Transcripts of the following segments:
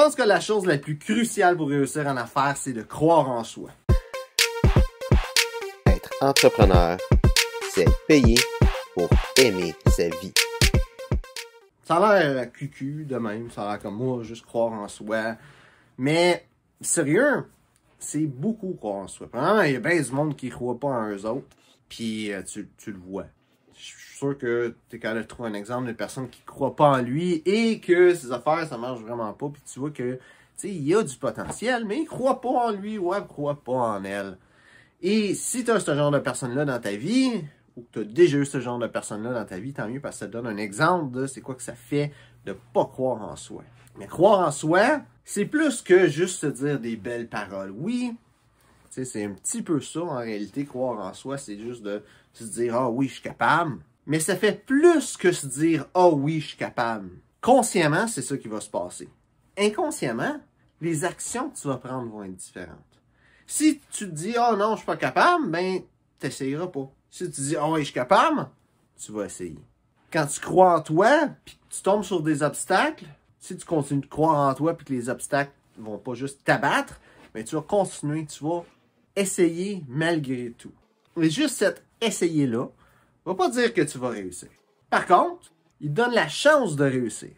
Je pense que la chose la plus cruciale pour réussir en affaires, c'est de croire en soi. Être entrepreneur, c'est payer pour aimer sa vie. Ça a l'air cucu de même, ça a l'air comme moi, juste croire en soi. Mais sérieux, c'est beaucoup croire en soi. Premièrement, il y a bien du monde qui croit pas en eux autres, puis euh, tu le vois je suis sûr que tu es quand même trouver un exemple de personne qui croit pas en lui et que ses affaires, ça marche vraiment pas. Puis tu vois que, tu il y a du potentiel, mais il croit pas en lui ou elle croit pas en elle. Et si tu as ce genre de personne-là dans ta vie, ou que tu as déjà eu ce genre de personne-là dans ta vie, tant mieux parce que ça te donne un exemple de c'est quoi que ça fait de pas croire en soi. Mais croire en soi, c'est plus que juste se dire des belles paroles. Oui, c'est un petit peu ça en réalité, croire en soi, c'est juste de se dire Ah oui, je suis capable. Mais ça fait plus que se dire Ah oui, je suis capable. Consciemment, c'est ça qui va se passer. Inconsciemment, les actions que tu vas prendre vont être différentes. Si tu te dis Ah non, je suis pas capable, ben n'essayeras pas. Si tu dis Ah oui, je suis capable, tu vas essayer. Quand tu crois en toi, puis tu tombes sur des obstacles, si tu continues de croire en toi puis que les obstacles vont pas juste t'abattre, mais ben, tu vas continuer, tu vas essayer malgré tout. Mais juste cet essayer-là va pas dire que tu vas réussir. Par contre, il donne la chance de réussir.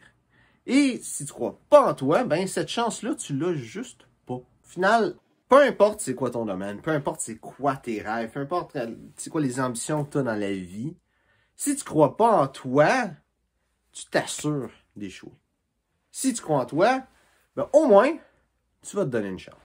Et si tu crois pas en toi, ben cette chance-là, tu l'as juste pas. Au final, peu importe c'est quoi ton domaine, peu importe c'est quoi tes rêves, peu importe euh, c'est quoi les ambitions que tu as dans la vie, si tu crois pas en toi, tu t'assures d'échouer. Si tu crois en toi, ben, au moins, tu vas te donner une chance.